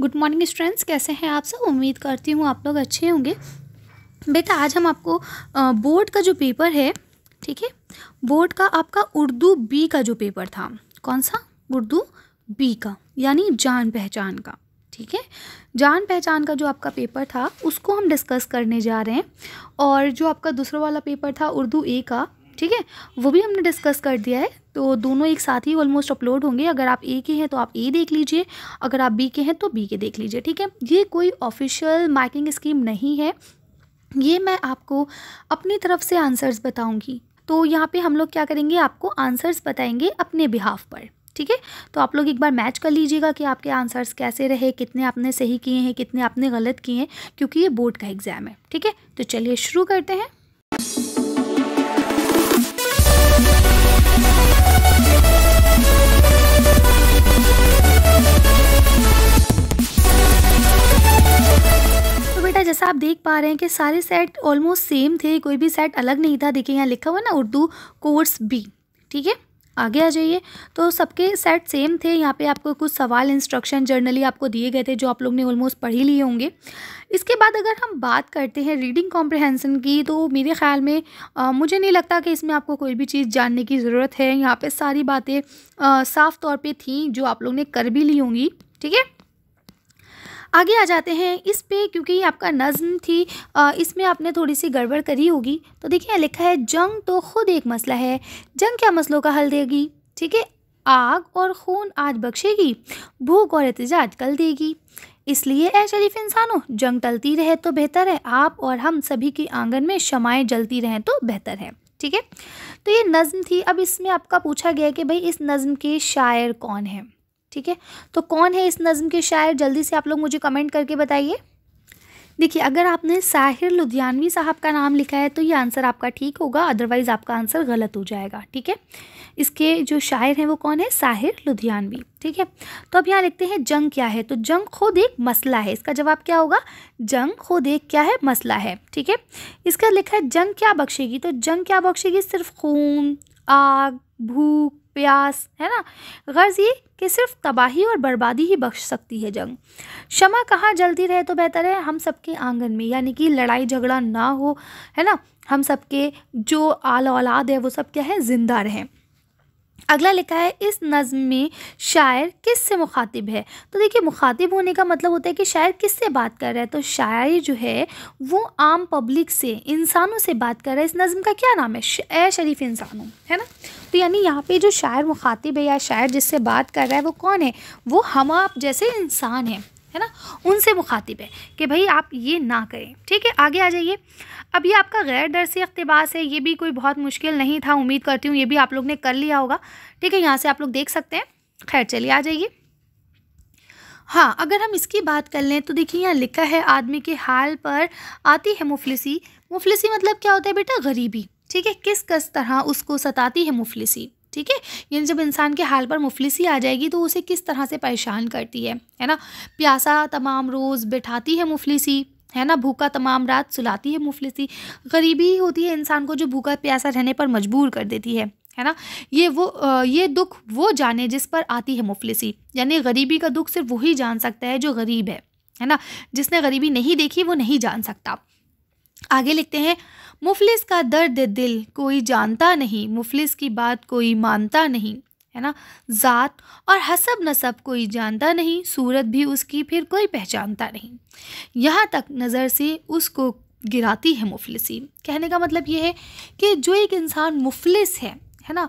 Good morning students कैसे हैं आप सब उम्मीद करती हूँ आप लोग अच्छे होंगे बेटा आज हम आपको बोर्ड का जो पेपर है ठीक है बोर्ड का आपका उर्दू बी का जो पेपर था कौन सा उर्दू बी का यानी जान पहचान का ठीक है जान पहचान का जो आपका पेपर था उसको हम डिस्कस करने जा रहे हैं और जो आपका दूसरा वाला पेपर था उर्दू ए का ठीक है वो भी हमने डिस्कस कर दिया है तो दोनों एक साथ ही ऑलमोस्ट अपलोड होंगे अगर आप ए के हैं तो आप ए देख लीजिए अगर आप बी के हैं तो बी के देख लीजिए ठीक है ये कोई ऑफिशियल मार्किंग स्कीम नहीं है ये मैं आपको अपनी तरफ से आंसर्स बताऊंगी तो यहाँ पे हम लोग क्या करेंगे आपको आंसर्स बताएंगे अपने बिहाफ पर ठीक है तो आप लोग एक बार मैच कर लीजिएगा कि आपके आंसर्स कैसे रहे कितने आपने सही किए हैं कितने आपने गलत किए हैं क्योंकि ये बोर्ड का एग्ज़ाम है ठीक है तो चलिए शुरू करते हैं जैसा आप देख पा रहे हैं कि सारे सेट ऑलमोस्ट सेम थे कोई भी सेट अलग नहीं था देखिए यहाँ लिखा हुआ ना उर्दू कोर्स बी ठीक है आगे आ जाइए तो सबके सेट सेम थे यहाँ पे आपको कुछ सवाल इंस्ट्रक्शन जर्नली आपको दिए गए थे जो आप लोग ने ऑलमोस्ट पढ़ ही लिए होंगे इसके बाद अगर हम बात करते हैं रीडिंग कॉम्प्रहेंसन की तो मेरे ख़्याल में आ, मुझे नहीं लगता कि इसमें आपको कोई भी चीज़ जानने की ज़रूरत है यहाँ पे सारी बातें साफ़ तौर पर थी जो आप लोग ने कर भी ली होंगी ठीक है आगे आ जाते हैं इस पे क्योंकि आपका नज़म थी इसमें आपने थोड़ी सी गड़बड़ करी होगी तो देखिए लिखा है जंग तो खुद एक मसला है जंग क्या मसलों का हल देगी ठीक है आग और खून आज बख्शेगी भूख और एहतजाज कल देगी इसलिए ए शरीफ इंसानों जंग टलती रहे तो बेहतर है आप और हम सभी के आंगन में शमाएँ जलती रहें तो बेहतर है ठीक है तो ये नज़म थी अब इसमें आपका पूछा गया कि भाई इस नज़म के शायर कौन हैं ठीक है तो कौन है इस नज़म के शायर जल्दी से आप लोग मुझे कमेंट करके बताइए देखिए अगर आपने साहिर लुधियानवी साहब का नाम लिखा है तो ये आंसर आपका ठीक होगा अदरवाइज़ आपका आंसर गलत हो जाएगा ठीक है इसके जो शायर हैं वो कौन है साहिर लुधियानवी ठीक है तो अब यहाँ लिखते हैं जंग क्या है तो जंग खुद एक मसला है इसका जवाब क्या होगा जंग खुद एक क्या है मसला है ठीक है इसका लिखा है जंग क्या बख्शेगी तो जंग क्या बख्शेगी सिर्फ खून आग भूख प्यास है ना गर्ज़ ये कि सिर्फ तबाही और बर्बादी ही बख्श सकती है जंग शमा कहाँ जलती रहे तो बेहतर है हम सबके आंगन में यानी कि लड़ाई झगड़ा ना हो है ना हम सबके जो आल औलाद है वो सब क्या है ज़िंदा रहें अगला लिखा है इस नज़म में शायर किस से मुखातिब है तो देखिए मुखातिब होने का मतलब होता है कि शायर किस से बात कर रहा है तो शायर जो है वो आम पब्लिक से इंसानों से बात कर रहा है इस नज़म का क्या नाम है ए शरीफ इंसानों है ना तो यानी यहाँ पे जो शायर मुखातिब है या शायर जिससे बात कर रहा है वो कौन है वो हम आप जैसे इंसान हैं है ना उनसे मुखातिब है कि भाई आप ये ना करें ठीक है आगे आ जाइए अब ये आपका गैर दरसी अकतबास है ये भी कोई बहुत मुश्किल नहीं था उम्मीद करती हूँ ये भी आप लोग ने कर लिया होगा ठीक है यहाँ से आप लोग देख सकते हैं खैर चलिए आ जाइए हाँ अगर हम इसकी बात कर लें तो देखिए यहाँ लिखा है आदमी के हाल पर आती है मुफलिसी मुफलिसी मतलब क्या होता है बेटा गरीबी ठीक है किस किस तरह उसको सताती है मुफलिसी ठीक है यानी जब इंसान के हाल पर मुफलिसी आ जाएगी तो उसे किस तरह से परेशान करती है है ना प्यासा तमाम रोज़ बैठाती है मुफलिसी है ना भूखा तमाम रात सुलाती है मुफलिसी गरीबी ही होती है इंसान को जो भूखा प्यासा रहने पर मजबूर कर देती है है ना ये वो ये दुख वो जाने जिस पर आती है मुफलिसी यानी गरीबी का दुख सिर्फ वही जान सकता है जो गरीब है है ना जिसने गरीबी नहीं देखी वो नहीं जान सकता आगे लिखते हैं मुफलिस का दर्द दिल कोई जानता नहीं मुफलिस की बात कोई मानता नहीं है ना ज़ात और हसब नसब कोई जानता नहीं सूरत भी उसकी फिर कोई पहचानता नहीं यहाँ तक नज़र से उसको गिराती है मुफलसी कहने का मतलब ये है कि जो एक इंसान मुफलिस है है ना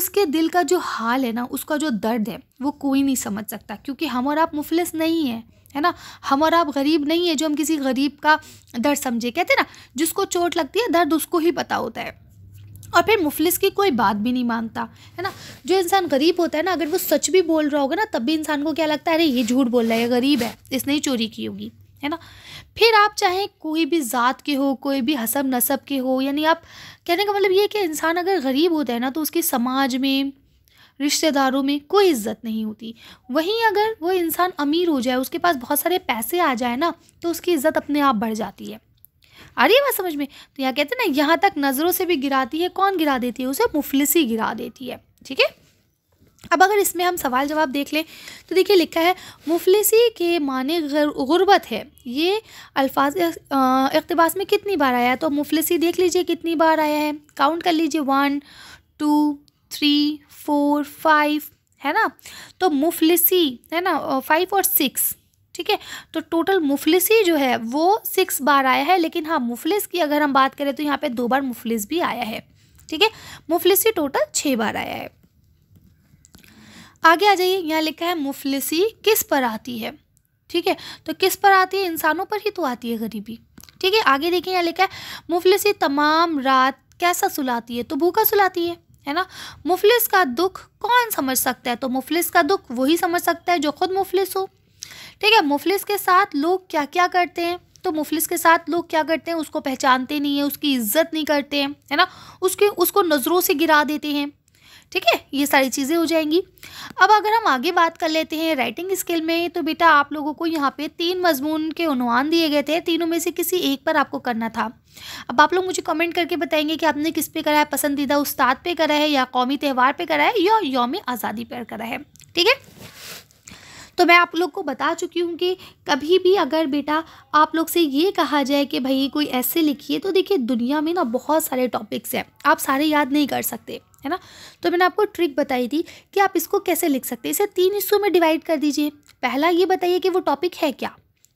उसके दिल का जो हाल है ना उसका जो दर्द है वो कोई नहीं समझ सकता क्योंकि हम और आप मुफलिस नहीं हैं है ना हम और आप गरीब नहीं है जो हम किसी गरीब का दर्द समझे कहते हैं ना जिसको चोट लगती है दर्द उसको ही पता होता है और फिर मुफलिस की कोई बात भी नहीं मानता है ना जो इंसान गरीब होता है ना अगर वो सच भी बोल रहा होगा ना तब भी इंसान को क्या लगता है अरे ये झूठ बोल रहा है गरीब है इसने ही चोरी की होगी है ना फिर आप चाहे कोई भी ज़ात के हो कोई भी हसब नसब के हो यानी आप कहने का मतलब ये कि इंसान अगर गरीब होता है ना तो उसकी समाज में रिश्तेदारों में कोई इज्जत नहीं होती वहीं अगर वो इंसान अमीर हो जाए उसके पास बहुत सारे पैसे आ जाए ना तो उसकी इज्जत अपने आप बढ़ जाती है अरे बात समझ में तो यहाँ कहते हैं ना यहाँ तक नज़रों से भी गिराती है कौन गिरा देती है उसे मुफलिसी गिरा देती है ठीक है अब अगर इसमें हम सवाल जवाब देख लें तो देखिए लिखा है मुफलिसी के माने गुरबत है ये अल्फाज अकतबास में कितनी बार आया है तो मुफलिसी देख लीजिए कितनी बार आया है काउंट कर लीजिए वन टू फोर फाइव है ना तो मुफलिसी है ना फाइव और सिक्स ठीक है तो टोटल मुफलिसी जो है वो सिक्स बार आया है लेकिन हाँ मुफलिस की अगर हम बात करें तो यहाँ पे दो बार मुफलिस भी आया है ठीक है मुफलिसी टोटल छः बार आया है आगे आ जाइए यहाँ लिखा है मुफलिसी किस पर आती है ठीक है तो किस पर आती है इंसानों पर ही तो आती है गरीबी ठीक है आगे देखिए यहाँ लिखा है मुफलिसी तमाम रात कैसा सुलाती है तो भूखा सुलाती है है ना मुफलिस का दुख कौन समझ सकता है तो मुफलिस का दुख वही समझ सकता है जो खुद मुफलिस हो ठीक है मुफलिस के साथ लोग क्या क्या करते हैं तो मुफलिस के साथ लोग क्या करते हैं उसको पहचानते नहीं है उसकी इज्जत नहीं करते हैं है ना उसके उसको नज़रों से गिरा देते हैं ठीक है ये सारी चीज़ें हो जाएंगी अब अगर हम आगे बात कर लेते हैं राइटिंग स्किल में तो बेटा आप लोगों को यहाँ पे तीन मजमून के उनवान दिए गए थे तीनों में से किसी एक पर आपको करना था अब आप लोग मुझे कमेंट करके बताएंगे कि आपने किस पे करा है पसंदीदा उस्ताद पे करा है या कौमी त्यौहार पर करा है या योम आज़ादी पर करा है ठीक है तो मैं आप लोग को बता चुकी हूँ कि कभी भी अगर बेटा आप लोग से ये कहा जाए कि भाई कोई ऐसे लिखिए तो देखिए दुनिया में ना बहुत सारे टॉपिक्स हैं आप सारे याद नहीं कर सकते है ना तो मैंने आपको ट्रिक बताई थी कि आप इसको कैसे लिख सकते हैं इसे तीन हिस्सों में डिवाइड कर दीजिए पहला ये बताइए कि वो टॉपिक है क्या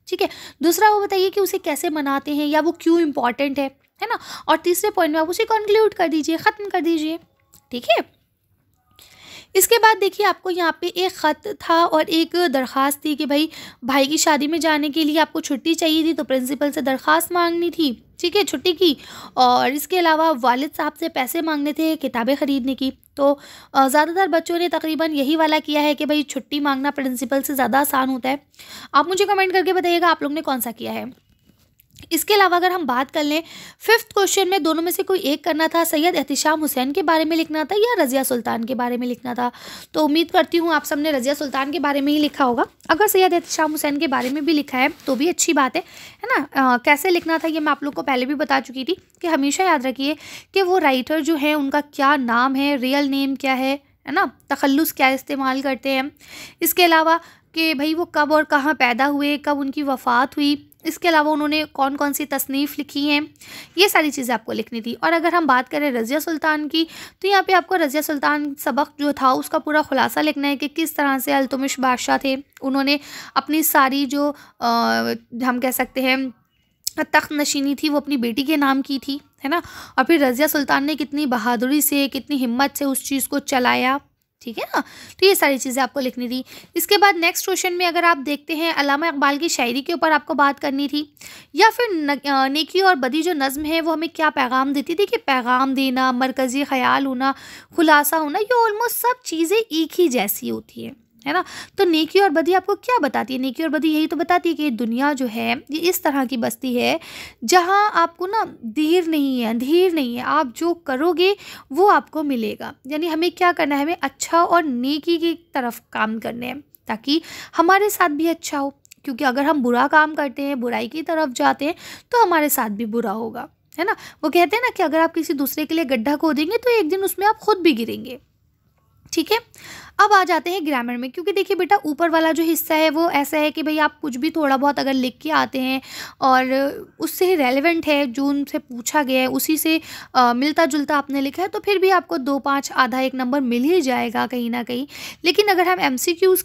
ठीक है दूसरा वो बताइए कि उसे कैसे मनाते हैं या वो क्यों इम्पॉर्टेंट है है ना और तीसरे पॉइंट में आप उसे कंक्लूड कर दीजिए ख़त्म कर दीजिए ठीक है इसके बाद देखिए आपको यहाँ पे एक ख़त था और एक दरख्वास्त थी कि भाई भाई की शादी में जाने के लिए आपको छुट्टी चाहिए थी तो प्रिंसिपल से दरख्वास्त मांगनी थी ठीक है छुट्टी की और इसके अलावा वालिद साहब से पैसे मांगने थे किताबें ख़रीदने की तो ज़्यादातर बच्चों ने तकरीबन यही वाला किया है कि भाई छुट्टी मांगना प्रिंसिपल से ज़्यादा आसान होता है आप मुझे कमेंट करके बताइएगा आप लोग ने कौन सा किया है इसके अलावा अगर हम बात कर लें फिफ्थ क्वेश्चन में दोनों में से कोई एक करना था सैयद एहतिशाम हुसैन के बारे में लिखना था या रज़िया सुल्तान के बारे में लिखना था तो उम्मीद करती हूँ आप सबने रज़िया सुल्तान के बारे में ही लिखा होगा अगर सैयद एहतिशाम हुसैन के बारे में भी लिखा है तो भी अच्छी बात है है ना आ, कैसे लिखना था ये मैं आप लोग को पहले भी बता चुकी थी कि हमेशा याद रखिए कि वो राइटर जो हैं उनका क्या नाम है रियल नेम क्या है है ना तखलुस क्या इस्तेमाल करते हैं इसके अलावा कि भाई वो कब और कहाँ पैदा हुए कब उनकी वफ़ात हुई इसके अलावा उन्होंने कौन कौन सी तसनीफ़ लिखी हैं ये सारी चीज़ें आपको लिखनी थी और अगर हम बात करें रज़िया सुल्तान की तो यहाँ पे आपको रज़िया सुल्तान सबक जो था उसका पूरा खुलासा लिखना है कि किस तरह से अलतुमिश बादशाह थे उन्होंने अपनी सारी जो आ, हम कह सकते हैं तख्त नशीनी थी वो अपनी बेटी के नाम की थी है ना और फिर रज़िया सुल्तान ने कितनी बहादुरी से कितनी हिम्मत से उस चीज़ को चलाया ठीक है ना तो ये सारी चीज़ें आपको लिखनी थी इसके बाद नेक्स्ट क्वेश्चन में अगर आप देखते हैं अलामा इकबाल की शायरी के ऊपर आपको बात करनी थी या फिर नेकी और बदी जो नज़म है वो हमें क्या पैगाम देती थी कि पैगाम देना मरकज़ी ख्याल होना खुलासा होना ये ऑलमोस्ट सब चीज़ें एक ही जैसी होती हैं है ना तो नेकी और बदी आपको क्या बताती है नेकी और बदी यही तो बताती है कि दुनिया जो है ये इस तरह की बस्ती है जहाँ आपको ना धीर नहीं है अंधेर नहीं है आप जो करोगे वो आपको मिलेगा यानी हमें क्या करना है हमें अच्छा और नेकी की तरफ काम करने हैं ताकि हमारे साथ भी अच्छा हो क्योंकि अगर हम बुरा काम करते हैं बुराई की तरफ जाते हैं तो हमारे साथ भी बुरा होगा है ना वो कहते हैं ना कि अगर आप किसी दूसरे के लिए गड्ढा खोदेंगे तो एक दिन उसमें आप खुद भी गिरेंगे ठीक है अब आ जाते हैं ग्रामर में क्योंकि देखिए बेटा ऊपर वाला जो हिस्सा है वो ऐसा है कि भाई आप कुछ भी थोड़ा बहुत अगर लिख के आते हैं और उससे ही रेलिवेंट है जो उनसे पूछा गया है उसी से आ, मिलता जुलता आपने लिखा है तो फिर भी आपको दो पाँच आधा एक नंबर मिल ही जाएगा कहीं ना कहीं लेकिन अगर हम एम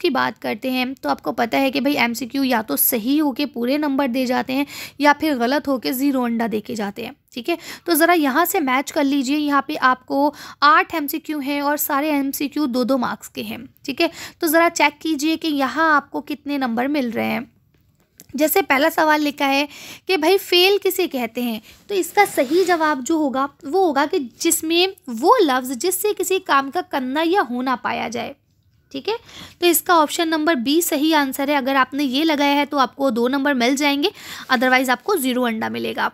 की बात करते हैं तो आपको पता है कि भाई एम या तो सही होके पूरे नंबर दे जाते हैं या फिर गलत होके ज़ीरो अंडा दे के जाते हैं ठीक है तो ज़रा यहाँ से मैच कर लीजिए यहाँ पे आपको आठ एम हैं और सारे एम दो दो मार्क्स के सकते हैं ठीक है तो ज़रा चेक कीजिए कि यहाँ आपको कितने नंबर मिल रहे हैं जैसे पहला सवाल लिखा है कि भाई फेल किसे कहते हैं तो इसका सही जवाब जो होगा वो होगा कि जिसमें वो लफ्ज़ जिससे किसी काम का करना या होना पाया जाए ठीक है तो इसका ऑप्शन नंबर बी सही आंसर है अगर आपने ये लगाया है तो आपको दो नंबर मिल जाएंगे अदरवाइज़ आपको ज़ीरो अंडा मिलेगा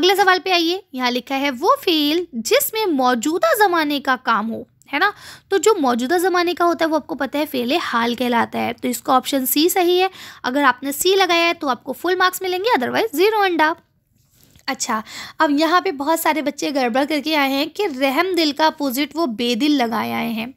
अगले सवाल पे आइए यहाँ लिखा है वो फेल जिसमें मौजूदा ज़माने का काम हो है ना तो जो मौजूदा ज़माने का होता है वो आपको पता है फेले हाल कहलाता है तो इसका ऑप्शन सी सही है अगर आपने सी लगाया है तो आपको फुल मार्क्स मिलेंगे अदरवाइज ज़ीरो अंडा अच्छा अब यहाँ पे बहुत सारे बच्चे गड़बड़ करके आए हैं कि रहम दिल का अपोजिट वो बेदिल लगाए आए हैं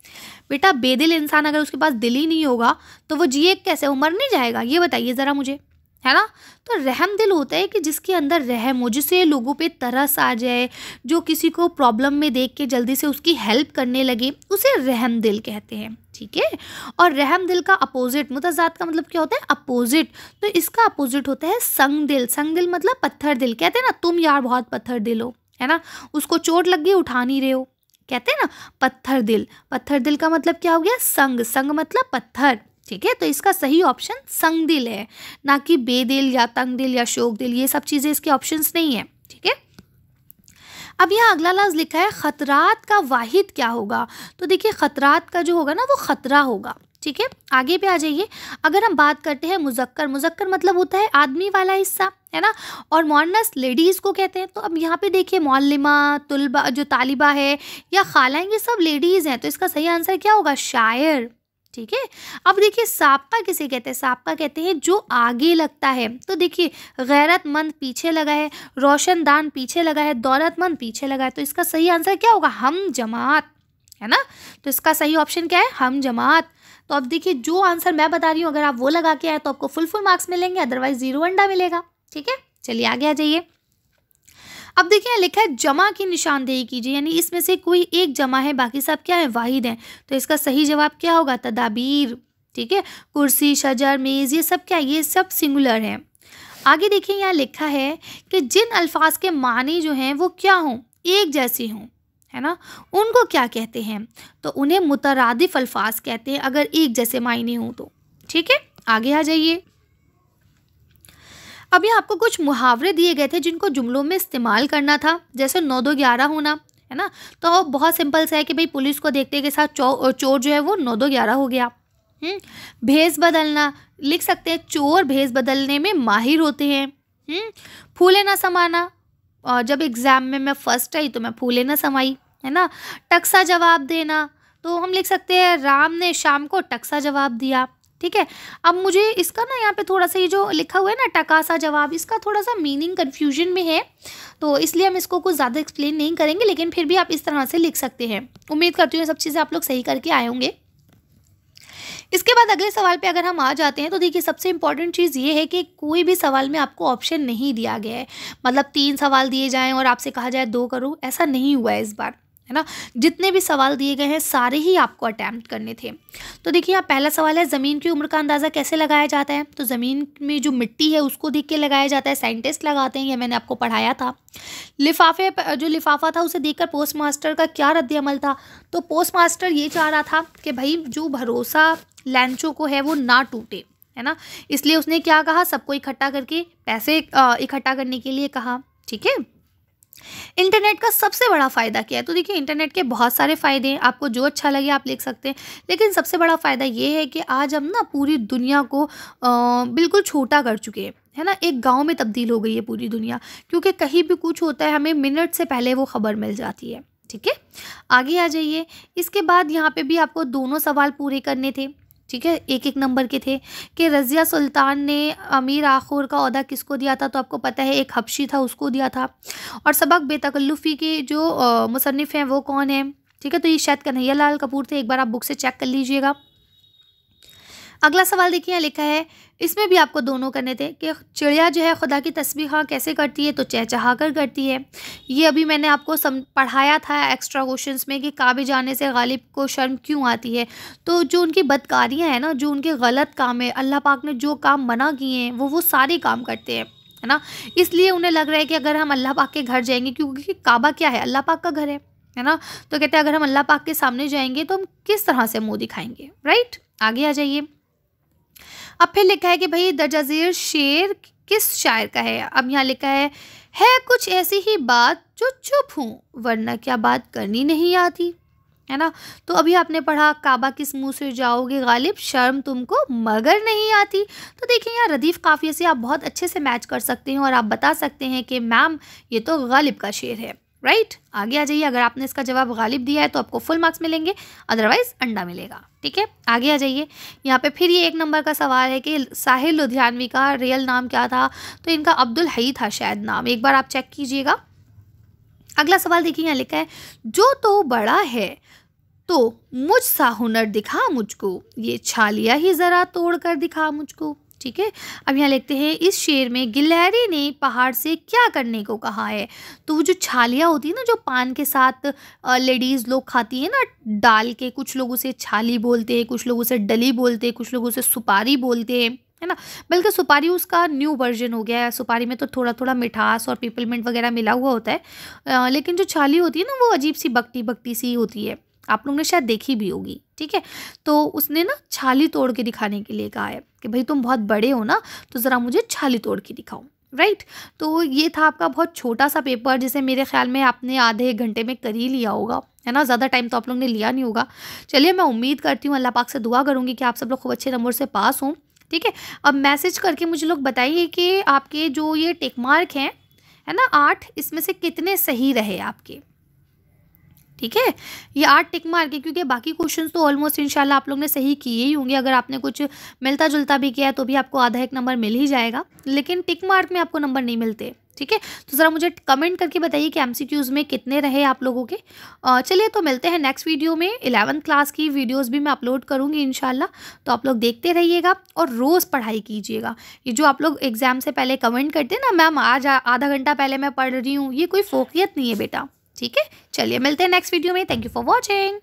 बेटा बेदिल इंसान अगर उसके पास दिल ही नहीं होगा तो वो जिए कैसे वो मर नहीं जाएगा ये बताइए ज़रा मुझे है ना तो रहम दिल होता है कि जिसके अंदर रहम हो जिसे लोगों पे तरस आ जाए जो किसी को प्रॉब्लम में देख के जल्दी से उसकी हेल्प करने लगे उसे रहम दिल कहते हैं ठीक है और रहम दिल का अपोजिट मुतजाद का मतलब क्या होता है अपोजिट तो इसका अपोजिट होता है संग दिल संग दिल मतलब पत्थर दिल कहते हैं ना तुम यार बहुत पत्थर दिल हो है ना उसको चोट लग गई उठा नहीं रहे हो कहते हैं ना पत्थर दिल पत्थर दिल का मतलब क्या हो गया संग संग मतलब पत्थर ठीक है तो इसका सही ऑप्शन संगदिल है ना कि बेदिल या तंगदिल या शोकदिल ये सब चीज़ें इसके ऑप्शंस नहीं है ठीक है अब यहाँ अगला लफ्ज़ लिखा है ख़तरात का वाहिद क्या होगा तो देखिए ख़तरात का जो होगा ना वो ख़तरा होगा ठीक है आगे पे आ जाइए अगर हम बात करते हैं मुजक्कर मुजक्कर मतलब होता है आदमी वाला हिस्सा है ना और मोनस लेडीज़ को कहते हैं तो अब यहाँ पे देखिए मौलिमा तुलबा जो तालिबा है या खाला ये सब लेडीज़ हैं तो इसका सही आंसर क्या होगा शायर ठीक है अब देखिए सापका किसे कहते हैं सापका कहते हैं जो आगे लगता है तो देखिए गैरतमंद पीछे लगा है रोशनदान पीछे लगा है दौलतमंद पीछे लगा है तो इसका सही आंसर क्या होगा हम जमात है ना तो इसका सही ऑप्शन क्या है हम जमात तो अब देखिए जो आंसर मैं बता रही हूँ अगर आप वो लगा के आए तो आपको फुल फुल मार्क्स मिलेंगे अदरवाइज जीरो अंडा मिलेगा ठीक है चलिए आगे आ जाइए अब देखिए लिखा है जमा की निशानदेही कीजिए यानी इसमें से कोई एक जमा है बाकी सब क्या है वाहिद हैं तो इसका सही जवाब क्या होगा तदाबीर ठीक है कुर्सी शजर मेज़ ये सब क्या ये सब सिंगुलर हैं आगे देखिए यहाँ लिखा है कि जिन अल्फाज के मानी जो हैं वो क्या हों एक जैसे हों है ना उनको क्या कहते हैं तो उन्हें मुतरदफ़ अल्फाज कहते हैं अगर एक जैसे मायने हों तो ठीक है आगे आ जाइए अभी आपको कुछ मुहावरे दिए गए थे जिनको जुमलों में इस्तेमाल करना था जैसे नौ दो ग्यारह होना है ना तो बहुत सिंपल सा है कि भाई पुलिस को देखते के साथ चो, चोर जो है वो नौ दो ग्यारह हो गया हम्म? भेस बदलना लिख सकते हैं चोर भेस बदलने में माहिर होते हैं हम्म? फूले ना समाना और जब एग्ज़ाम में मैं फर्स्ट आई तो मैं फूले ना समाई है ना टक्सा जवाब देना तो हम लिख सकते हैं राम ने शाम को टक्सा जवाब दिया ठीक है अब मुझे इसका ना यहाँ पे थोड़ा सा ये जो लिखा हुआ है ना टकासा जवाब इसका थोड़ा सा मीनिंग कन्फ्यूजन में है तो इसलिए हम इसको कुछ ज़्यादा एक्सप्लेन नहीं करेंगे लेकिन फिर भी आप इस तरह से लिख सकते हैं उम्मीद करती हूँ सब चीज़ें आप लोग सही करके आए होंगे इसके बाद अगले सवाल पे अगर हम आ जाते हैं तो देखिए सबसे इम्पॉर्टेंट चीज़ ये है कि कोई भी सवाल में आपको ऑप्शन नहीं दिया गया है मतलब तीन सवाल दिए जाएँ और आपसे कहा जाए दो करो ऐसा नहीं हुआ है इस बार है ना जितने भी सवाल दिए गए हैं सारे ही आपको अटैम्प्ट करने थे तो देखिए यहाँ पहला सवाल है ज़मीन की उम्र का अंदाज़ा कैसे लगाया जाता है तो ज़मीन में जो मिट्टी है उसको देख के लगाया जाता है साइंटिस्ट लगाते हैं यह मैंने आपको पढ़ाया था लिफाफे जो लिफाफा था उसे देखकर पोस्ट मास्टर का क्या रद्द अमल था तो पोस्ट मास्टर ये चाह रहा था कि भाई जो भरोसा लैंचो को है वो ना टूटे है ना इसलिए उसने क्या कहा सबको इकट्ठा करके पैसे इकट्ठा करने के लिए कहा ठीक है इंटरनेट का सबसे बड़ा फ़ायदा क्या है तो देखिए इंटरनेट के बहुत सारे फ़ायदे हैं आपको जो अच्छा लगे आप लिख सकते हैं लेकिन सबसे बड़ा फ़ायदा ये है कि आज हम ना पूरी दुनिया को आ, बिल्कुल छोटा कर चुके हैं है ना एक गांव में तब्दील हो गई है पूरी दुनिया क्योंकि कहीं भी कुछ होता है हमें मिनट से पहले वो ख़बर मिल जाती है ठीक है आगे आ जाइए इसके बाद यहाँ पे भी आपको दोनों सवाल पूरे करने थे ठीक है एक एक नंबर के थे कि रज़िया सुल्तान ने अमीर आखूर का अहदा किसको दिया था तो आपको पता है एक हबशी था उसको दिया था और सबक बेतकल्लुफ़ी के जो मुसनफ़ हैं वो कौन है ठीक है तो ये शायद कन्हैया लाल कपूर थे एक बार आप बुक से चेक कर लीजिएगा अगला सवाल देखिए यहाँ लिखा है इसमें भी आपको दोनों करने थे कि चिड़िया जो है खुदा की हाँ कैसे करती है तो चहचहा कर करती है ये अभी मैंने आपको सम पढ़ाया था एक्स्ट्रा क्वेश्चन में कि काबे जाने से गालिब को शर्म क्यों आती है तो जो उनकी बदकारियाँ हैं ना जो उनके गलत काम है अल्लाह पाक ने जो काम मना किए हैं वो वो सारे काम करते हैं है ना इसलिए उन्हें लग रहा है कि अगर हम अल्लाह पाक के घर जाएंगे क्योंकि काबा क्या है अल्लाह पाक का घर है है ना तो कहते हैं अगर हम अल्लाह पाक के सामने जाएंगे तो हम किस तरह से मुँह दिखाएंगे राइट आगे आ जाइए अब फिर लिखा है कि भाई जेर शेर किस शायर का है अब यहाँ लिखा है है कुछ ऐसी ही बात जो चुप हूँ वरना क्या बात करनी नहीं आती है ना तो अभी आपने पढ़ा काबा किस मुँह से जाओगे गालिब शर्म तुमको मगर नहीं आती तो देखिए यहाँ रदीफ़ काफ़िया से आप बहुत अच्छे से मैच कर सकते हैं और आप बता सकते हैं कि मैम ये तो गालिब का शेर है राइट आगे आ जाइए अगर आपने इसका जवाब गालिब दिया है तो आपको फुल मार्क्स मिलेंगे अदरवाइज अंडा मिलेगा ठीक है आगे आ जाइए यहाँ पे फिर ये एक नंबर का सवाल है कि साहिल लुधियानवी का रियल नाम क्या था तो इनका अब्दुल हई था शायद नाम एक बार आप चेक कीजिएगा अगला सवाल देखिए यहाँ लिखा है जो तो बड़ा है तो मुझ सा हुनर दिखा मुझको ये छालिया ही ज़रा तोड़ कर दिखा मुझको ठीक है अब यहाँ लिखते हैं इस शेर में गिलहरी ने पहाड़ से क्या करने को कहा है तो वो जो छालियाँ होती है ना जो पान के साथ लेडीज़ लोग खाती हैं ना डाल के कुछ लोग उसे छाली बोलते हैं कुछ लोग उसे डली बोलते हैं कुछ लोग उसे सुपारी बोलते हैं है ना बल्कि सुपारी उसका न्यू वर्जन हो गया है सुपारी में तो थोड़ा थोड़ा मिठास और पीपलमेंट वगैरह मिला हुआ होता है आ, लेकिन जो छाली होती है ना वो अजीब सी बकटी बकटी सी होती है आप लोग ने शायद देखी भी होगी ठीक है तो उसने ना छाली तोड़ के दिखाने के लिए कहा है कि भाई तुम बहुत बड़े हो ना तो ज़रा मुझे छाली तोड़ के दिखाओ राइट right? तो ये था आपका बहुत छोटा सा पेपर जिसे मेरे ख्याल में आपने आधे घंटे में कर ही लिया होगा है ना ज़्यादा टाइम तो आप लोग ने लिया नहीं होगा चलिए मैं उम्मीद करती हूँ अल्लाह पाक से दुआ करूँगी कि आप सब लोग खूब अच्छे नंबर से पास हों ठीक है अब मैसेज करके मुझे लोग बताइए कि आपके जो ये टेक मार्क हैं है ना आठ इसमें से कितने सही रहे आपके ठीक है ये आठ टिक मार के क्योंकि बाकी क्वेश्चन तो ऑलमोस्ट इनशाला आप लोग ने सही किए ही होंगे अगर आपने कुछ मिलता जुलता भी किया है तो भी आपको आधा एक नंबर मिल ही जाएगा लेकिन टिक मार्क में आपको नंबर नहीं मिलते ठीक है तो ज़रा मुझे कमेंट करके बताइए कि एम में कितने रहे आप लोगों के चलिए तो मिलते हैं नेक्स्ट वीडियो में इलेवंथ क्लास की वीडियोस भी मैं अपलोड करूँगी इन तो आप लोग देखते रहिएगा और रोज़ पढ़ाई कीजिएगा ये जो आप लोग एग्ज़ाम से पहले कमेंट करते हैं ना मैम आज आधा घंटा पहले मैं पढ़ रही हूँ ये कोई फोकियत नहीं है बेटा ठीक है चलिए मिलते हैं नेक्स्ट वीडियो में थैंक यू फॉर वॉचिंग